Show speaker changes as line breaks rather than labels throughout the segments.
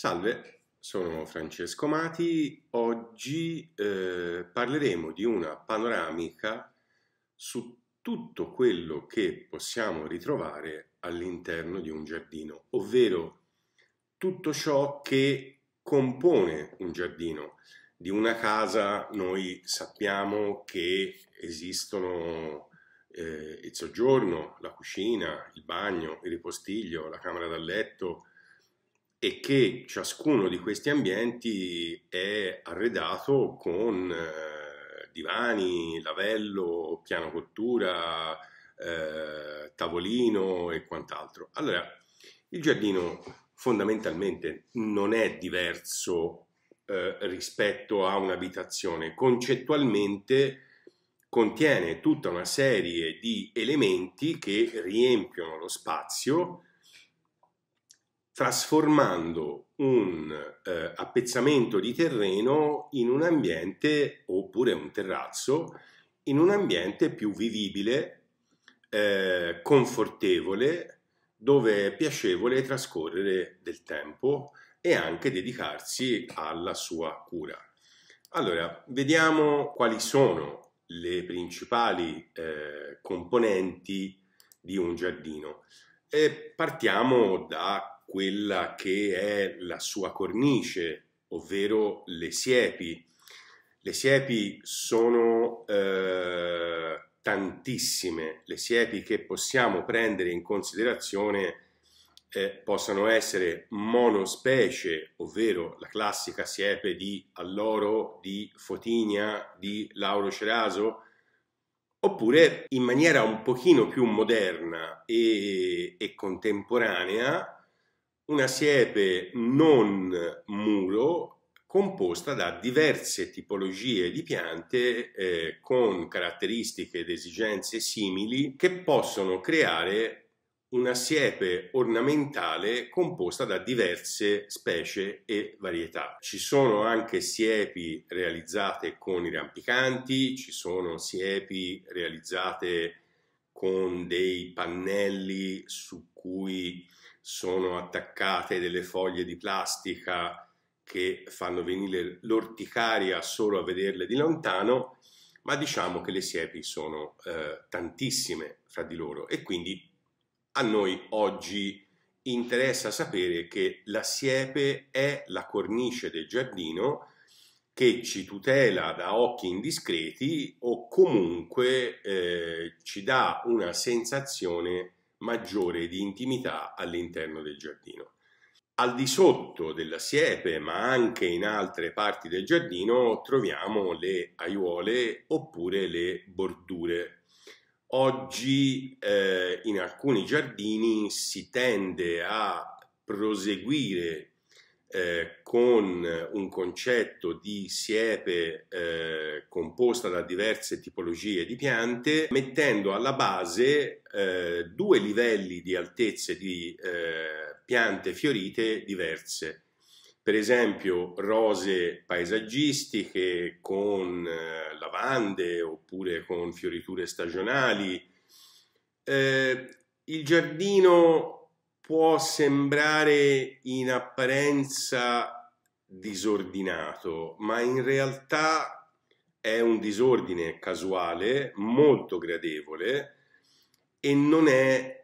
Salve, sono Francesco Mati. Oggi eh, parleremo di una panoramica su tutto quello che possiamo ritrovare all'interno di un giardino, ovvero tutto ciò che compone un giardino. Di una casa noi sappiamo che esistono eh, il soggiorno, la cucina, il bagno, il ripostiglio, la camera da letto, e che ciascuno di questi ambienti è arredato con eh, divani, lavello, piano cottura, eh, tavolino e quant'altro. Allora, il giardino fondamentalmente non è diverso eh, rispetto a un'abitazione, concettualmente contiene tutta una serie di elementi che riempiono lo spazio, trasformando un eh, appezzamento di terreno in un ambiente oppure un terrazzo in un ambiente più vivibile, eh, confortevole, dove è piacevole trascorrere del tempo e anche dedicarsi alla sua cura. Allora, vediamo quali sono le principali eh, componenti di un giardino. E partiamo da quella che è la sua cornice, ovvero le siepi. Le siepi sono eh, tantissime, le siepi che possiamo prendere in considerazione eh, possono essere monospecie, ovvero la classica siepe di alloro, di fotinia, di lauro ceraso, oppure in maniera un pochino più moderna e, e contemporanea una siepe non muro composta da diverse tipologie di piante eh, con caratteristiche ed esigenze simili che possono creare una siepe ornamentale composta da diverse specie e varietà. Ci sono anche siepi realizzate con i rampicanti, ci sono siepi realizzate con dei pannelli su cui sono attaccate delle foglie di plastica che fanno venire l'orticaria solo a vederle di lontano, ma diciamo che le siepi sono eh, tantissime fra di loro e quindi a noi oggi interessa sapere che la siepe è la cornice del giardino che ci tutela da occhi indiscreti o comunque eh, ci dà una sensazione maggiore di intimità all'interno del giardino. Al di sotto della siepe, ma anche in altre parti del giardino, troviamo le aiuole oppure le bordure. Oggi eh, in alcuni giardini si tende a proseguire eh, con un concetto di siepe eh, composta da diverse tipologie di piante, mettendo alla base eh, due livelli di altezze di eh, piante fiorite diverse. Per esempio rose paesaggistiche con eh, lavande oppure con fioriture stagionali. il giardino può sembrare in apparenza disordinato, ma in realtà è un disordine casuale, molto gradevole e non è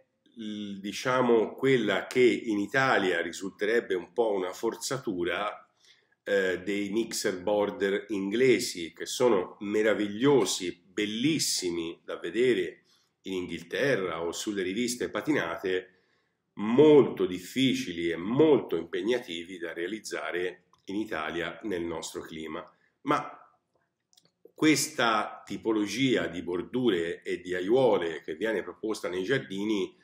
diciamo quella che in Italia risulterebbe un po' una forzatura eh, dei mixer border inglesi che sono meravigliosi, bellissimi da vedere in Inghilterra o sulle riviste patinate, molto difficili e molto impegnativi da realizzare in Italia nel nostro clima. Ma questa tipologia di bordure e di aiuole che viene proposta nei giardini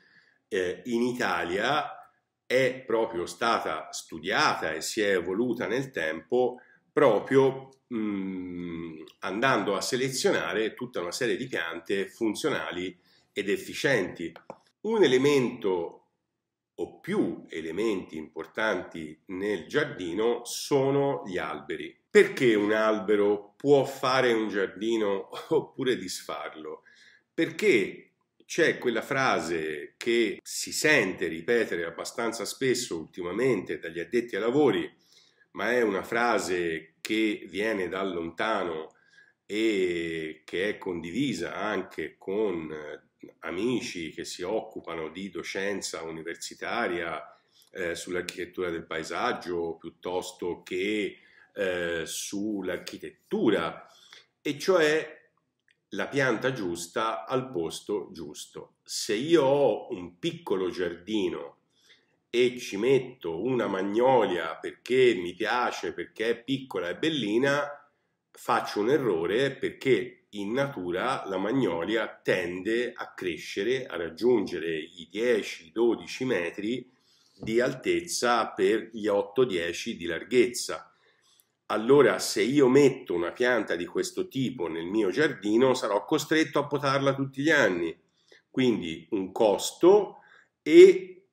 eh, in Italia è proprio stata studiata e si è evoluta nel tempo proprio mh, mm, andando a selezionare tutta una serie di piante funzionali ed efficienti. Un elemento o più elementi importanti nel giardino sono gli alberi. Perché un albero può fare un giardino oppure disfarlo? Perché c'è quella frase che si sente ripetere abbastanza spesso ultimamente dagli addetti ai lavori, ma è una frase che viene da lontano e che è condivisa anche con eh, amici che si occupano di docenza universitaria eh, sull'architettura del paesaggio piuttosto che eh, sull'architettura, e cioè la pianta giusta al posto giusto. Se io ho un piccolo giardino e ci metto una magnolia perché mi piace, perché è piccola e bellina, faccio un errore perché in natura la magnolia tende a crescere, a raggiungere i 10-12 metri di altezza per gli 8-10 di larghezza. Allora, se io metto una pianta di questo tipo nel mio giardino, sarò costretto a potarla tutti gli anni. Quindi un costo e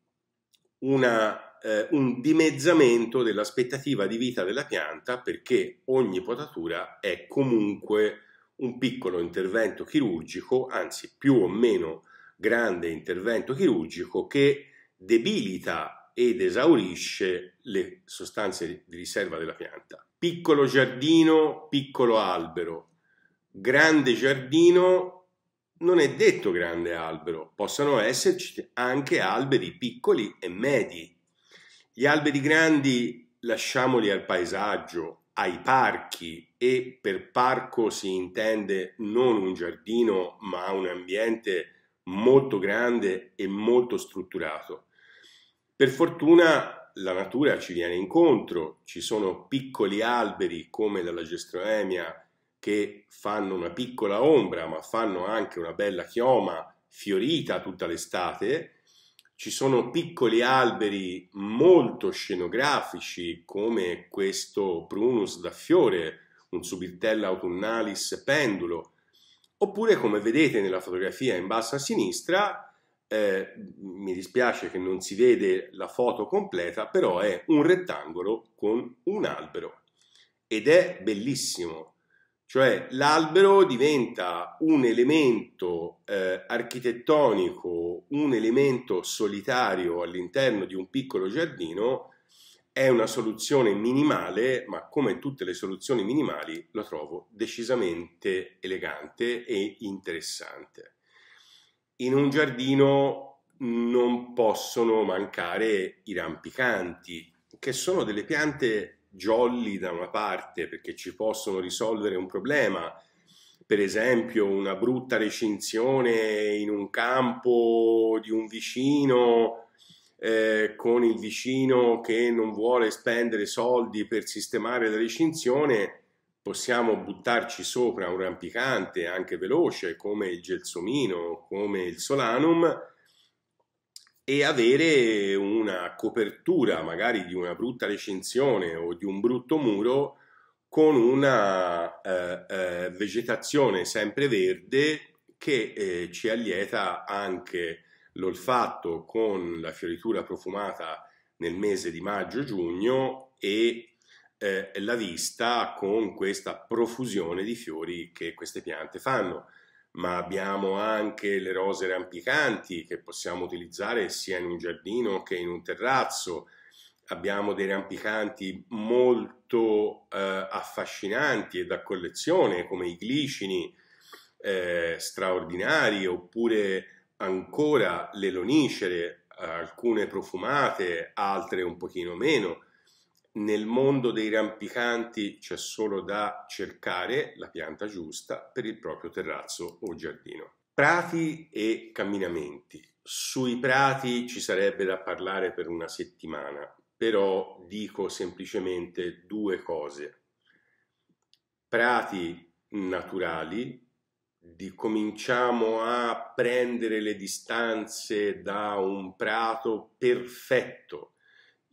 una eh, un dimezzamento dell'aspettativa di vita della pianta perché ogni potatura è comunque un piccolo intervento chirurgico, anzi più o meno grande intervento chirurgico che debilita ed esaurisce le sostanze di riserva della pianta. Piccolo giardino, piccolo albero, grande giardino, non è detto grande albero, possono esserci anche alberi piccoli e medi gli alberi grandi lasciamoli al paesaggio, ai parchi e per parco si intende non un giardino ma un ambiente molto grande e molto strutturato. Per fortuna la natura ci viene incontro, ci sono piccoli alberi come la gestroemia che fanno una piccola ombra ma fanno anche una bella chioma fiorita tutta l'estate ci sono piccoli alberi molto scenografici come questo Prunus da fiore, un subitella autunnalis pendulo, oppure come vedete nella fotografia in basso a sinistra, eh, mi dispiace che non si vede la foto completa, però è un rettangolo con un albero ed è bellissimo. Cioè l'albero diventa un elemento eh, architettonico, un elemento solitario all'interno di un piccolo giardino, è una soluzione minimale, ma come tutte le soluzioni minimali lo trovo decisamente elegante e interessante. In un giardino non possono mancare i rampicanti, che sono delle piante jolly da una parte perché ci possono risolvere un problema, per esempio una brutta recinzione in un campo di un vicino eh, con il vicino che non vuole spendere soldi per sistemare la recinzione, possiamo buttarci sopra un rampicante anche veloce come il gelsomino, come il solanum e avere una copertura magari di una brutta recinzione o di un brutto muro con una eh, eh, vegetazione sempre verde che eh, ci allieta anche l'olfatto con la fioritura profumata nel mese di maggio-giugno e eh, la vista con questa profusione di fiori che queste piante fanno ma abbiamo anche le rose rampicanti che possiamo utilizzare sia in un giardino che in un terrazzo. Abbiamo dei rampicanti molto eh, affascinanti e da collezione, come i glicini eh, straordinari, oppure ancora le lonicere, alcune profumate, altre un pochino meno nel mondo dei rampicanti c'è solo da cercare la pianta giusta per il proprio terrazzo o giardino. Prati e camminamenti. Sui prati ci sarebbe da parlare per una settimana, però dico semplicemente due cose. Prati naturali, di cominciamo a prendere le distanze da un prato perfetto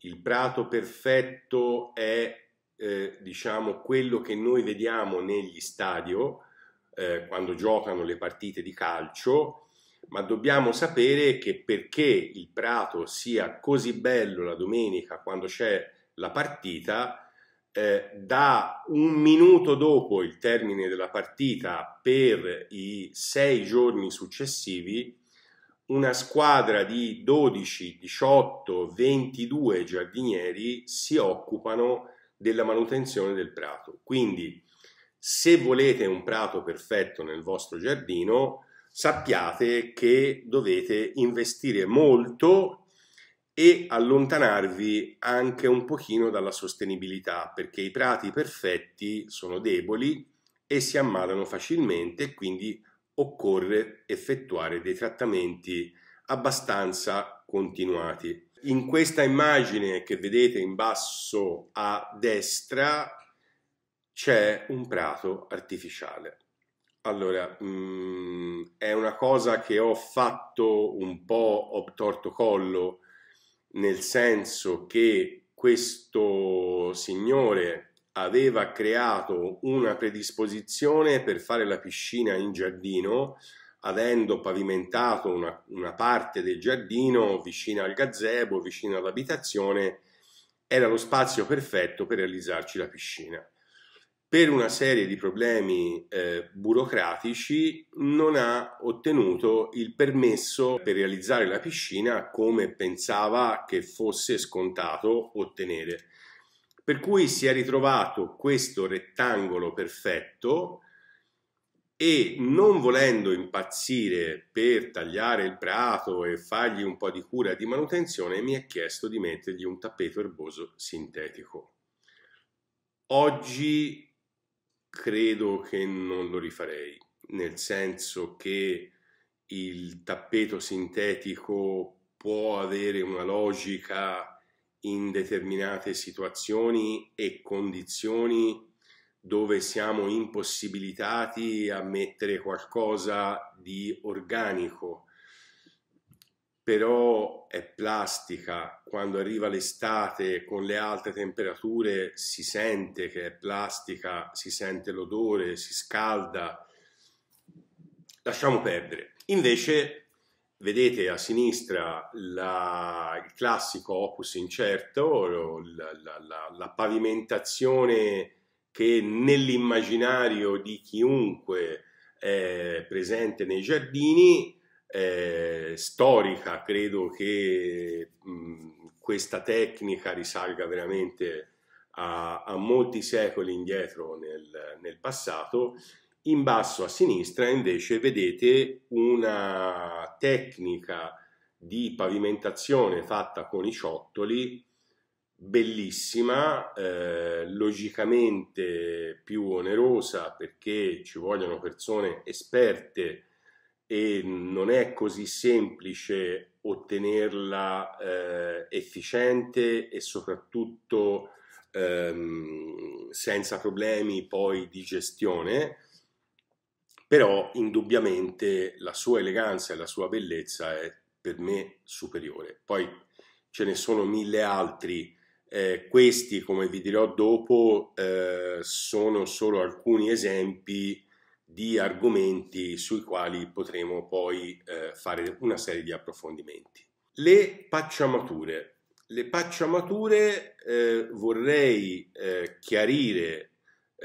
il prato perfetto è eh, diciamo quello che noi vediamo negli stadio eh, quando giocano le partite di calcio, ma dobbiamo sapere che perché il prato sia così bello la domenica quando c'è la partita, eh, da un minuto dopo il termine della partita per i sei giorni successivi una squadra di 12, 18, 22 giardinieri si occupano della manutenzione del prato. Quindi se volete un prato perfetto nel vostro giardino, sappiate che dovete investire molto e allontanarvi anche un pochino dalla sostenibilità, perché i prati perfetti sono deboli e si ammalano facilmente, quindi occorre effettuare dei trattamenti abbastanza continuati. In questa immagine che vedete in basso a destra c'è un prato artificiale. Allora, mh, mm, è una cosa che ho fatto un po' obtorto collo, nel senso che questo signore aveva creato una predisposizione per fare la piscina in giardino, avendo pavimentato una, una parte del giardino vicino al gazebo, vicino all'abitazione, era lo spazio perfetto per realizzarci la piscina. Per una serie di problemi eh, burocratici non ha ottenuto il permesso per realizzare la piscina come pensava che fosse scontato ottenere per cui si è ritrovato questo rettangolo perfetto e non volendo impazzire per tagliare il prato e fargli un po' di cura di manutenzione, mi ha chiesto di mettergli un tappeto erboso sintetico. Oggi credo che non lo rifarei, nel senso che il tappeto sintetico può avere una logica in determinate situazioni e condizioni dove siamo impossibilitati a mettere qualcosa di organico. Però è plastica, quando arriva l'estate con le alte temperature si sente che è plastica, si sente l'odore, si scalda. Lasciamo perdere. Invece Vedete a sinistra la, il classico opus incerto, la, la, la pavimentazione che nell'immaginario di chiunque è presente nei giardini, è storica, credo che mh, questa tecnica risalga veramente a, a molti secoli indietro nel, nel passato, in basso a sinistra invece vedete una tecnica di pavimentazione fatta con i ciottoli bellissima, eh, logicamente più onerosa perché ci vogliono persone esperte e non è così semplice ottenerla eh, efficiente e soprattutto ehm, senza problemi poi di gestione però indubbiamente la sua eleganza e la sua bellezza è per me superiore. Poi ce ne sono mille altri, eh, questi come vi dirò dopo eh, sono solo alcuni esempi di argomenti sui quali potremo poi eh, fare una serie di approfondimenti. Le pacciamature. Le pacciamature eh, vorrei eh, chiarire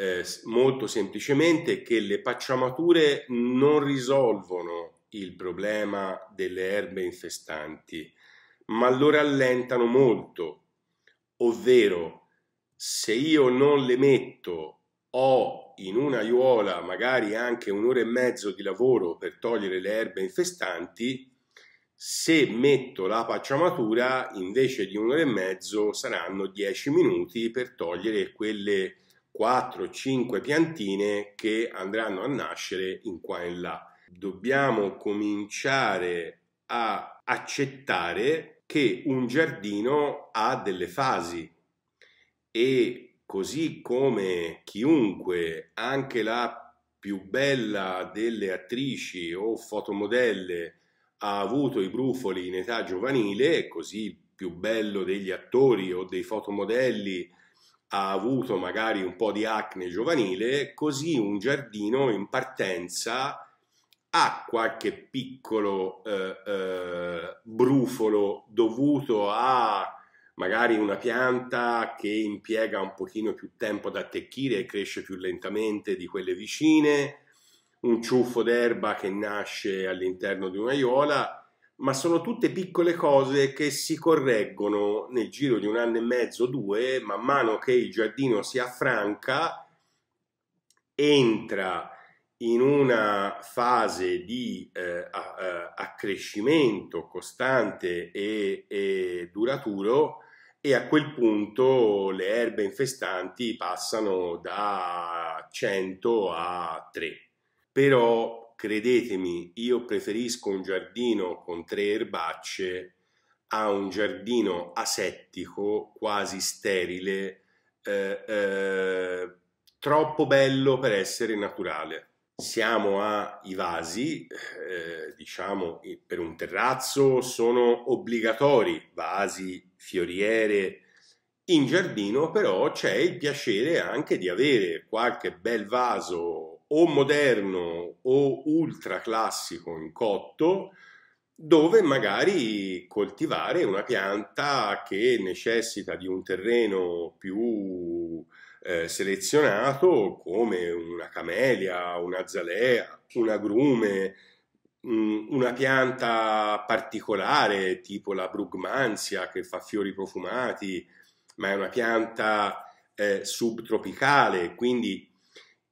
eh, molto semplicemente che le pacciamature non risolvono il problema delle erbe infestanti, ma lo rallentano molto, ovvero se io non le metto ho in una aiuola magari anche un'ora e mezzo di lavoro per togliere le erbe infestanti, se metto la pacciamatura invece di un'ora e mezzo saranno dieci minuti per togliere quelle 4-5 piantine che andranno a nascere in qua e in là. Dobbiamo cominciare a accettare che un giardino ha delle fasi e così come chiunque, anche la più bella delle attrici o fotomodelle, ha avuto i brufoli in età giovanile, così il più bello degli attori o dei fotomodelli ha avuto magari un po' di acne giovanile, così un giardino in partenza ha qualche piccolo eh, eh, brufolo dovuto a magari una pianta che impiega un pochino più tempo ad attecchire e cresce più lentamente di quelle vicine, un ciuffo d'erba che nasce all'interno di un'aiola ma sono tutte piccole cose che si correggono nel giro di un anno e mezzo, due, man mano che il giardino si affranca, entra in una fase di eh, accrescimento costante e, e duraturo e a quel punto le erbe infestanti passano da 100 a 3. Però credetemi, io preferisco un giardino con tre erbacce a un giardino asettico, quasi sterile, eh, eh, troppo bello per essere naturale. Siamo ai vasi, eh, diciamo per un terrazzo sono obbligatori vasi, fioriere, in giardino però c'è il piacere anche di avere qualche bel vaso o moderno o ultra classico in cotto, dove magari coltivare una pianta che necessita di un terreno più eh, selezionato come una camelia, una zalea, un agrume, mh, mm, una pianta particolare tipo la brugmansia che fa fiori profumati, ma è una pianta eh, subtropicale, quindi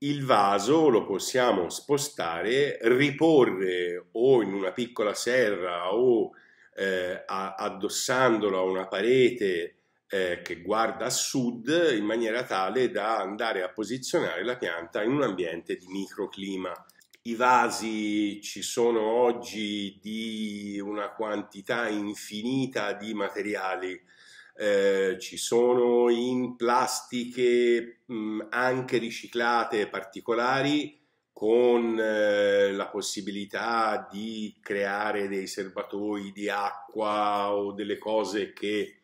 il vaso lo possiamo spostare, riporre o in una piccola serra o eh, addossandolo a una parete eh, che guarda a sud in maniera tale da andare a posizionare la pianta in un ambiente di microclima. I vasi ci sono oggi di una quantità infinita di materiali eh, ci sono in plastiche mh, mm, anche riciclate particolari con eh, la possibilità di creare dei serbatoi di acqua o delle cose che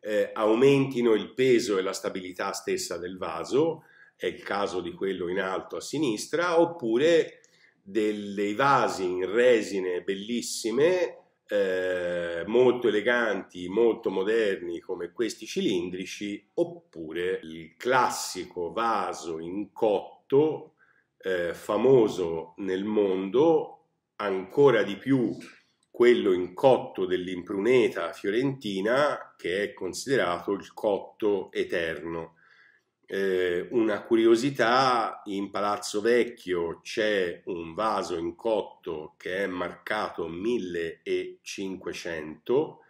eh, aumentino il peso e la stabilità stessa del vaso, è il caso di quello in alto a sinistra, oppure dei vasi in resine bellissime eh, molto eleganti, molto moderni come questi cilindrici, oppure il classico vaso in cotto eh, famoso nel mondo, ancora di più quello in cotto dell'impruneta fiorentina che è considerato il cotto eterno. Eh, una curiosità, in Palazzo Vecchio c'è un vaso in cotto che è marcato 1500.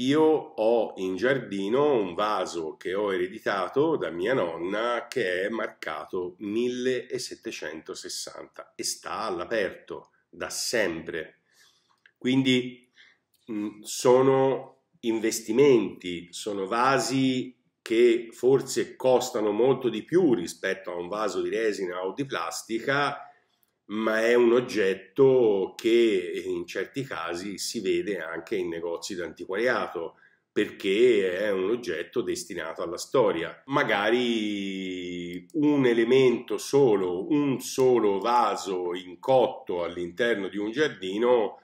Io ho in giardino un vaso che ho ereditato da mia nonna che è marcato 1760 e sta all'aperto da sempre. Quindi mh, sono investimenti, sono vasi che forse costano molto di più rispetto a un vaso di resina o di plastica, ma è un oggetto che in certi casi si vede anche in negozi d'antiquariato perché è un oggetto destinato alla storia. Magari un elemento solo, un solo vaso incotto all'interno di un giardino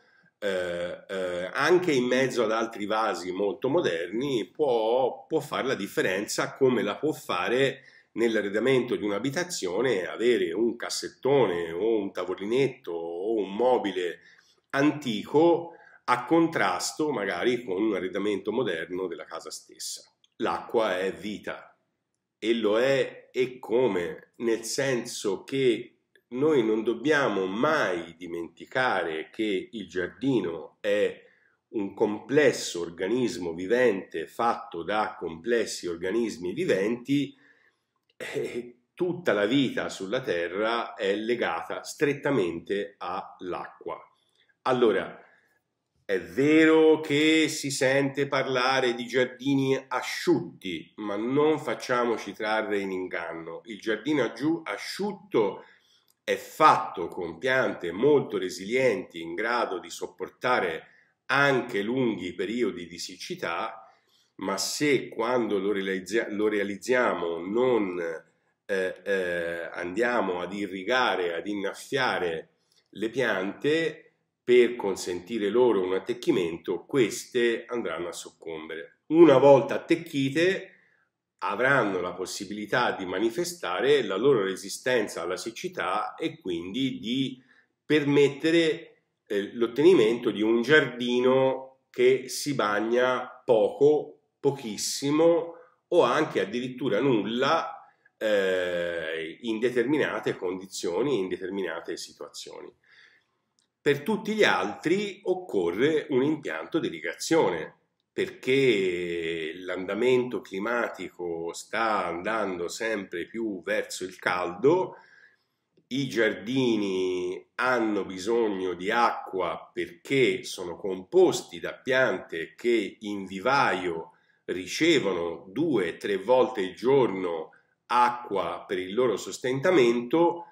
eh, eh, anche in mezzo ad altri vasi molto moderni può, può fare la differenza come la può fare nell'arredamento di un'abitazione avere un cassettone o un tavolinetto o un mobile antico a contrasto magari con un arredamento moderno della casa stessa. L'acqua è vita e lo è e come, nel senso che noi non dobbiamo mai dimenticare che il giardino è un complesso organismo vivente fatto da complessi organismi viventi, e tutta la vita sulla Terra è legata strettamente all'acqua. Allora, è vero che si sente parlare di giardini asciutti, ma non facciamoci trarre in inganno. Il giardino asciutto è fatto con piante molto resilienti in grado di sopportare anche lunghi periodi di siccità, ma se quando lo, realizza, lo realizziamo non eh, eh, andiamo ad irrigare, ad innaffiare le piante per consentire loro un attecchimento, queste andranno a soccombere. Una volta attecchite, avranno la possibilità di manifestare la loro resistenza alla siccità e quindi di permettere eh, l'ottenimento di un giardino che si bagna poco, pochissimo o anche addirittura nulla eh, in determinate condizioni, in determinate situazioni. Per tutti gli altri occorre un impianto di irrigazione perché l'andamento climatico sta andando sempre più verso il caldo, i giardini hanno bisogno di acqua perché sono composti da piante che in vivaio ricevono due o tre volte al giorno acqua per il loro sostentamento,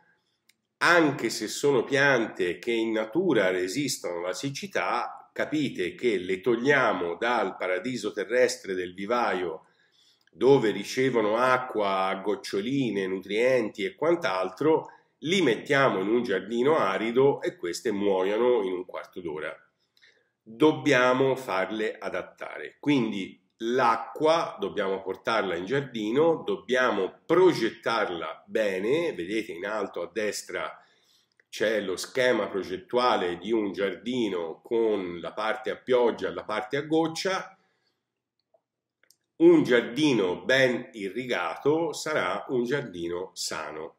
anche se sono piante che in natura resistono alla siccità, capite che le togliamo dal paradiso terrestre del vivaio dove ricevono acqua, goccioline, nutrienti e quant'altro, li mettiamo in un giardino arido e queste muoiono in un quarto d'ora. Dobbiamo farle adattare. Quindi l'acqua dobbiamo portarla in giardino, dobbiamo progettarla bene, vedete in alto a destra c'è lo schema progettuale di un giardino con la parte a pioggia e la parte a goccia, un giardino ben irrigato sarà un giardino sano,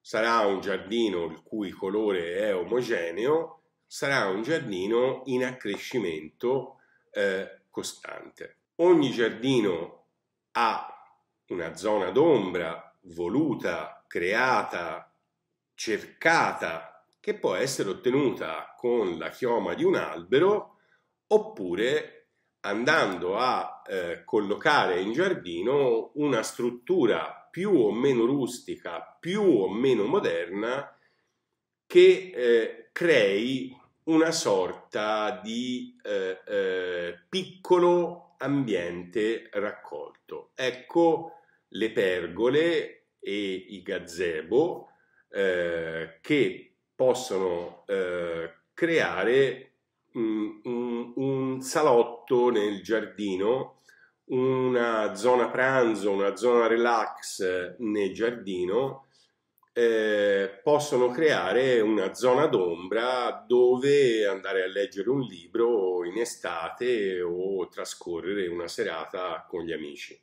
sarà un giardino il cui colore è omogeneo, sarà un giardino in accrescimento eh, costante. Ogni giardino ha una zona d'ombra voluta, creata cercata che può essere ottenuta con la chioma di un albero oppure andando a eh, collocare in giardino una struttura più o meno rustica, più o meno moderna che eh, crei una sorta di eh, eh, piccolo ambiente raccolto. Ecco le pergole e i gazebo eh, che possono eh, creare mm, un, un, salotto nel giardino, una zona pranzo, una zona relax eh, nel giardino, eh, possono creare una zona d'ombra dove andare a leggere un libro in estate o trascorrere una serata con gli amici.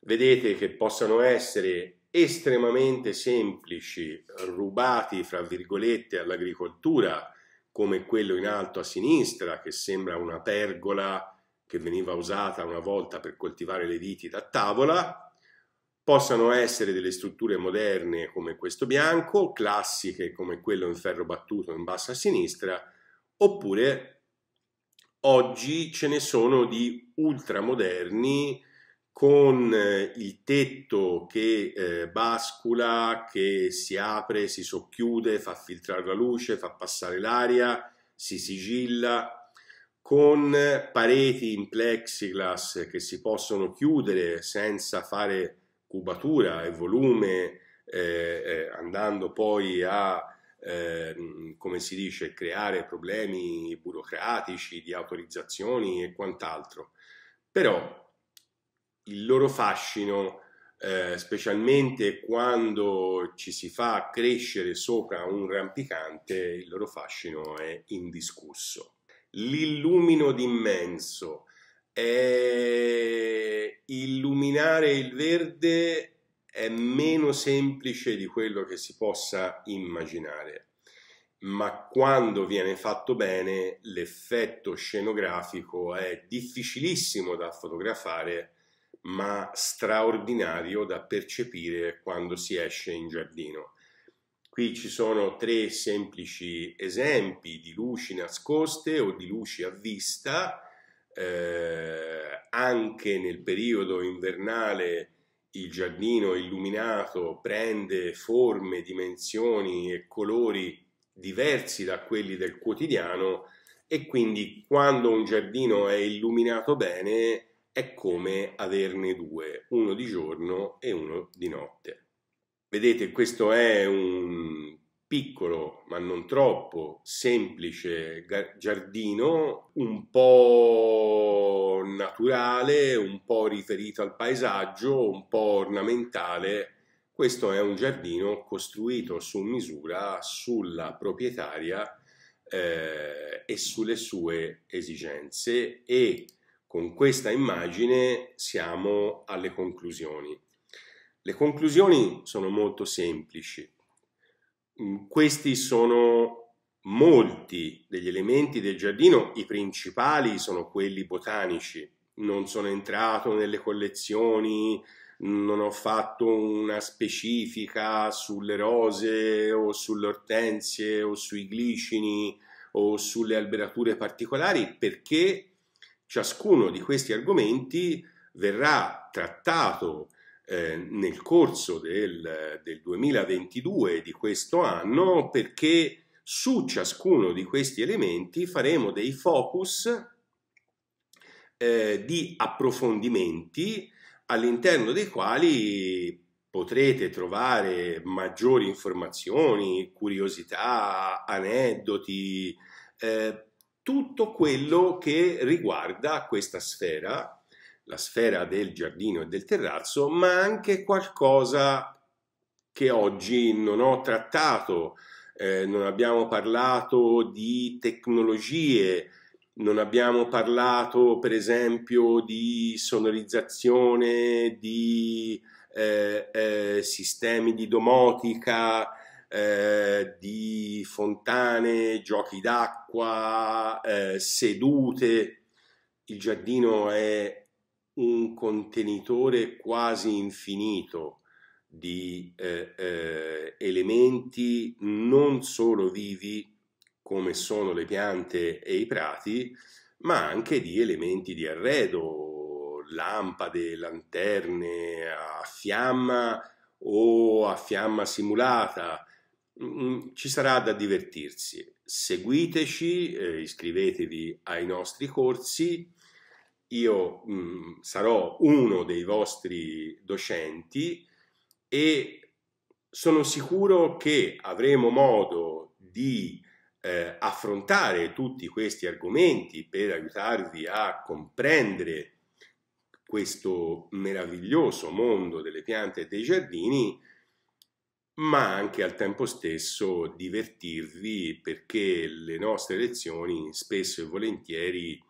Vedete che possono essere estremamente semplici, rubati, fra virgolette, all'agricoltura, come quello in alto a sinistra, che sembra una pergola che veniva usata una volta per coltivare le viti da tavola, possano essere delle strutture moderne come questo bianco, classiche come quello in ferro battuto in basso a sinistra, oppure oggi ce ne sono di ultramoderni con eh, il tetto che eh, bascula, che si apre, si socchiude, fa filtrare la luce, fa passare l'aria, si sigilla, con pareti in plexiglass che si possono chiudere senza fare cubatura e volume, eh, eh, andando poi a, ehm, come si dice, creare problemi burocratici di autorizzazioni e quant'altro. Però il loro fascino, eh, specialmente quando ci si fa crescere sopra un rampicante, il loro fascino è indiscusso. L'illumino d'immenso è illuminare il verde è meno semplice di quello che si possa immaginare, ma quando viene fatto bene l'effetto scenografico è difficilissimo da fotografare ma straordinario da percepire quando si esce in giardino. Qui ci sono tre semplici esempi di luci nascoste o di luci a vista, eh, anche nel periodo invernale il giardino illuminato prende forme, dimensioni e colori diversi da quelli del quotidiano e quindi quando un giardino è illuminato bene è come averne due, uno di giorno e uno di notte. Vedete, questo è un piccolo, ma non troppo, semplice giardino, un po' naturale, un po' riferito al paesaggio, un po' ornamentale. Questo è un giardino costruito su misura sulla proprietaria eh, e sulle sue esigenze e con questa immagine siamo alle conclusioni. Le conclusioni sono molto semplici. Mm, questi sono molti degli elementi del giardino, i principali sono quelli botanici. Non sono entrato nelle collezioni, non ho fatto una specifica sulle rose o sulle ortensie o sui glicini o sulle alberature particolari perché Ciascuno di questi argomenti verrà trattato eh, nel corso del, del 2022 di questo anno perché su ciascuno di questi elementi faremo dei focus eh, di approfondimenti all'interno dei quali potrete trovare maggiori informazioni, curiosità, aneddoti, eh, tutto quello che riguarda questa sfera, la sfera del giardino e del terrazzo, ma anche qualcosa che oggi non ho trattato, eh, non abbiamo parlato di tecnologie, non abbiamo parlato per esempio di sonorizzazione, di eh, eh, sistemi di domotica, eh, di fontane, giochi d'acqua, eh, sedute. Il giardino è un contenitore quasi infinito di eh, eh, elementi non solo vivi come sono le piante e i prati, ma anche di elementi di arredo, lampade, lanterne a fiamma o a fiamma simulata, Mm, ci sarà da divertirsi. Seguiteci, eh, iscrivetevi ai nostri corsi. Io mh, mm, sarò uno dei vostri docenti e sono sicuro che avremo modo di eh, affrontare tutti questi argomenti per aiutarvi a comprendere questo meraviglioso mondo delle piante e dei giardini ma anche al tempo stesso divertirvi perché le nostre lezioni spesso e volentieri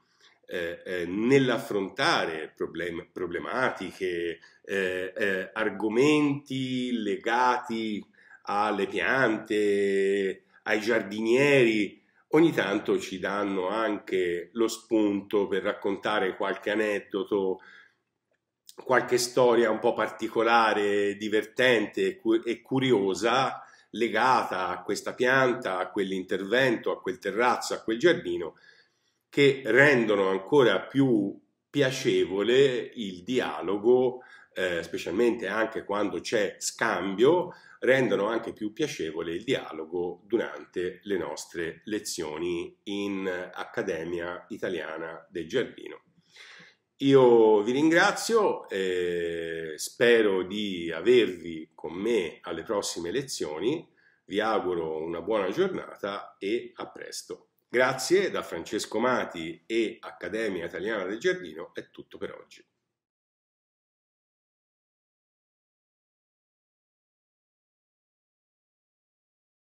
eh, eh, nell'affrontare problem- problematiche, eh, eh argomenti legati alle piante, ai giardinieri, ogni tanto ci danno anche lo spunto per raccontare qualche aneddoto qualche storia un po' particolare, divertente e curiosa legata a questa pianta, a quell'intervento, a quel terrazzo, a quel giardino, che rendono ancora più piacevole il dialogo, eh, specialmente anche quando c'è scambio, rendono anche più piacevole il dialogo durante le nostre lezioni in Accademia Italiana del Giardino. Io vi ringrazio, eh, spero di avervi con me alle prossime lezioni, vi auguro una buona giornata e a presto. Grazie da Francesco Mati e Accademia Italiana del Giardino è tutto per oggi.